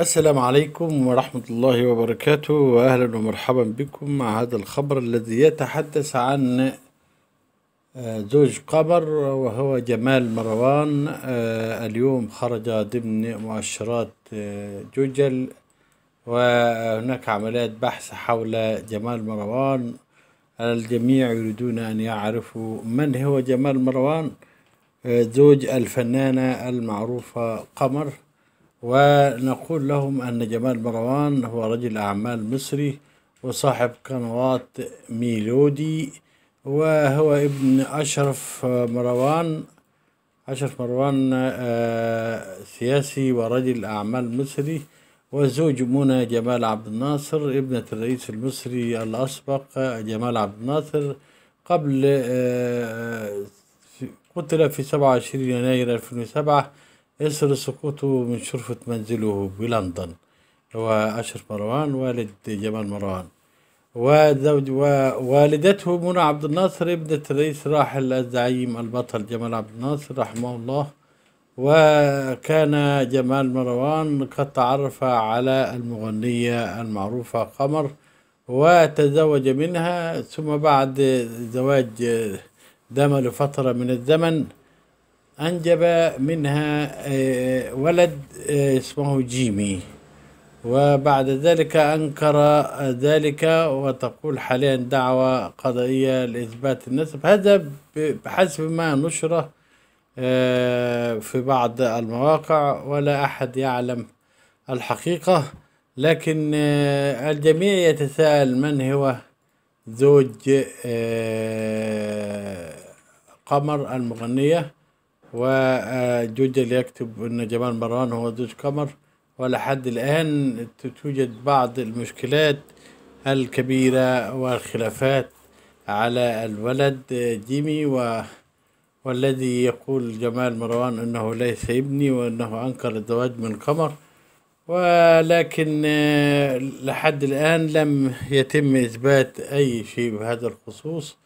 السلام عليكم ورحمة الله وبركاته وأهلا ومرحبا بكم مع هذا الخبر الذي يتحدث عن آه، زوج قمر وهو جمال مروان آه، اليوم خرج ضمن مؤشرات آه، جوجل وهناك عمليات بحث حول جمال مروان الجميع يريدون أن يعرفوا من هو جمال مروان زوج الفنانة المعروفة قمر ونقول لهم أن جمال مروان هو رجل أعمال مصري وصاحب قنوات ميلودي وهو ابن أشرف مروان أشرف مروان آه، سياسي ورجل أعمال مصري وزوج منى جمال عبد الناصر ابنة الرئيس المصري الأسبق جمال عبد الناصر قبل آه، قتل في 27 يناير 2007 يسر سقوطه من شرفة منزله بلندن هو أشرف مروان والد جمال مروان وزوج ووالدته منى عبد الناصر ابنة الرئيس راحل الزعيم البطل جمال عبد الناصر رحمه الله وكان جمال مروان قد تعرف على المغنية المعروفة قمر وتزوج منها ثم بعد زواج دام لفترة من الزمن أنجب منها آه، ولد آه، اسمه جيمي وبعد ذلك أنكر ذلك وتقول حاليا دعوة قضائية لإثبات النسب هذا بحسب ما نشره آه، في بعض المواقع ولا أحد يعلم الحقيقة لكن الجميع يتساءل من هو زوج قمر المغنية اللي يكتب أن جمال مروان هو زوج قمر ولحد الآن توجد بعض المشكلات الكبيرة والخلافات على الولد جيمي و والذي يقول جمال مروان أنه ليس ابني وأنه أنكر الزواج من قمر ولكن آه، لحد الآن لم يتم إثبات أي شيء بهذا الخصوص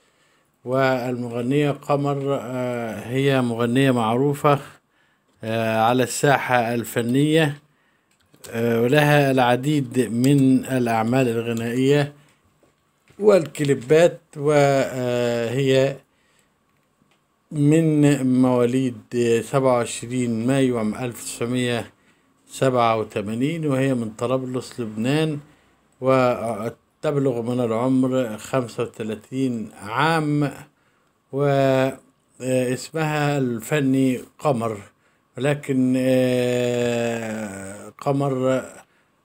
والمغنية قمر آه، هي مغنية معروفة آه، على الساحة الفنية آه، ولها العديد من الأعمال الغنائية والكليبات وهي من مواليد 27 مايو عام 1987 وهي من طرابلس لبنان تبلغ من العمر 35 عام واسمها الفني قمر لكن آه، قمر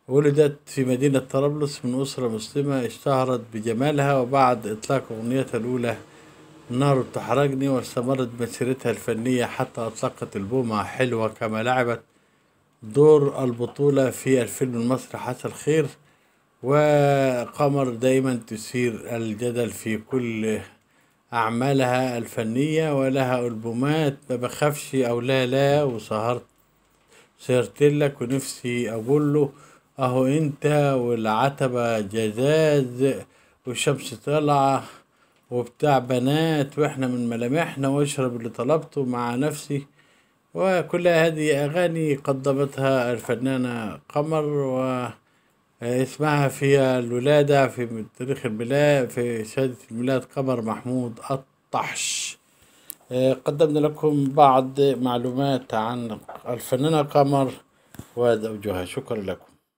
ولدت في مدينة طرابلس من أسرة مسلمة اشتهرت بجمالها وبعد إطلاق أغنيتها الأولى نار تحرجني واستمرت مسيرتها الفنية حتى أطلقت البومة حلوة كما لعبت دور البطولة في الفيلم المصري حتى الخير وقمر دايما تثير الجدل في كل أعمالها الفنية ولها ألبومات ما بخافش أو لا لا وسهرت سهرت لك ونفسي أقول له أهو أنت والعتبة جزاز والشمس طالعة وبتاع بنات وإحنا من ملامحنا واشرب اللي طلبته مع نفسي وكل هذه أغاني قدمتها الفنانة قمر و اسمها في الولادة في تاريخ الميلاد في شهادة الميلاد قمر محمود الطحش آه، قدمنا لكم بعض معلومات عن الفنانة قمر وزوجها شكرا لكم